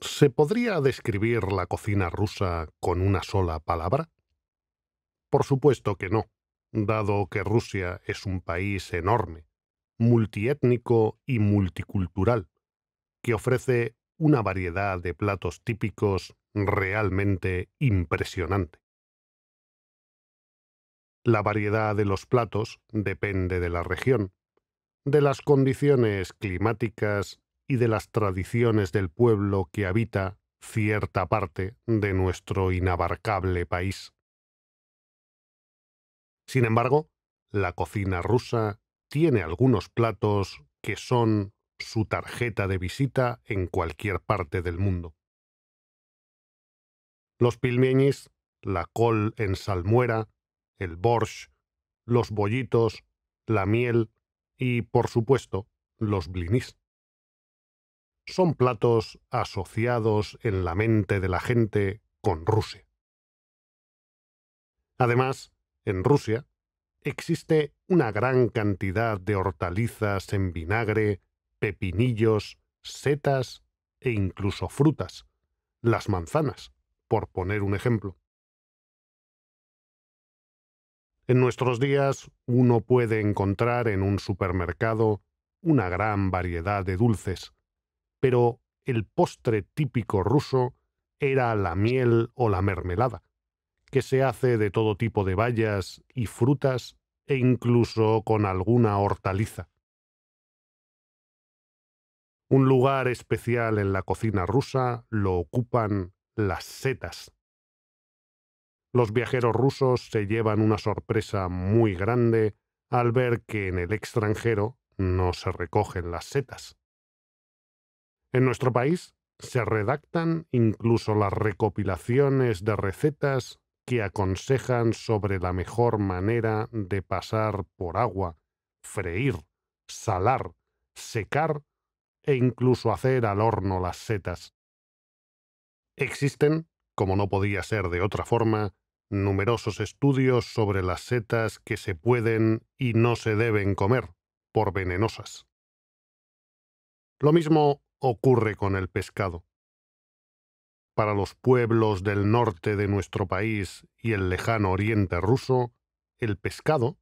¿Se podría describir la cocina rusa con una sola palabra? Por supuesto que no, dado que Rusia es un país enorme, multiétnico y multicultural, que ofrece una variedad de platos típicos realmente impresionante. La variedad de los platos depende de la región, de las condiciones climáticas y de las tradiciones del pueblo que habita cierta parte de nuestro inabarcable país. Sin embargo, la cocina rusa tiene algunos platos que son su tarjeta de visita en cualquier parte del mundo. Los pilmeñis, la col en salmuera, el borsch, los bollitos, la miel y, por supuesto, los blinis son platos asociados en la mente de la gente con Rusia. Además, en Rusia existe una gran cantidad de hortalizas en vinagre, pepinillos, setas e incluso frutas, las manzanas, por poner un ejemplo. En nuestros días uno puede encontrar en un supermercado una gran variedad de dulces, pero el postre típico ruso era la miel o la mermelada, que se hace de todo tipo de bayas y frutas e incluso con alguna hortaliza. Un lugar especial en la cocina rusa lo ocupan las setas. Los viajeros rusos se llevan una sorpresa muy grande al ver que en el extranjero no se recogen las setas. En nuestro país se redactan incluso las recopilaciones de recetas que aconsejan sobre la mejor manera de pasar por agua, freír, salar, secar e incluso hacer al horno las setas. Existen, como no podía ser de otra forma, numerosos estudios sobre las setas que se pueden y no se deben comer, por venenosas. Lo mismo ocurre con el pescado. Para los pueblos del norte de nuestro país y el lejano oriente ruso, el pescado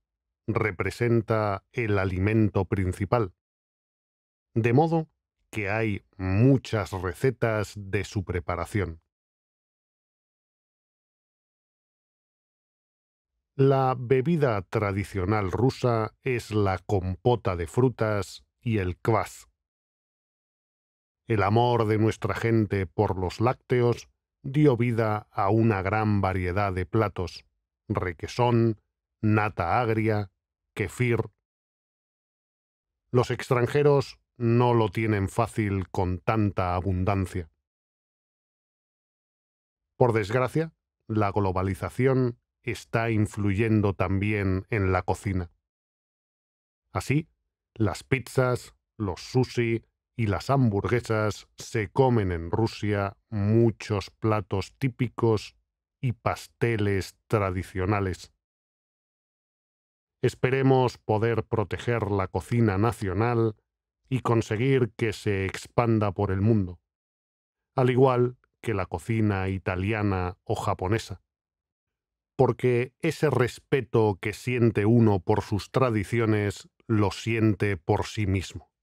representa el alimento principal. De modo que hay muchas recetas de su preparación. La bebida tradicional rusa es la compota de frutas y el kvass el amor de nuestra gente por los lácteos dio vida a una gran variedad de platos, requesón, nata agria, kefir. Los extranjeros no lo tienen fácil con tanta abundancia. Por desgracia, la globalización está influyendo también en la cocina. Así, las pizzas, los sushi, y las hamburguesas se comen en Rusia muchos platos típicos y pasteles tradicionales. Esperemos poder proteger la cocina nacional y conseguir que se expanda por el mundo, al igual que la cocina italiana o japonesa. Porque ese respeto que siente uno por sus tradiciones lo siente por sí mismo.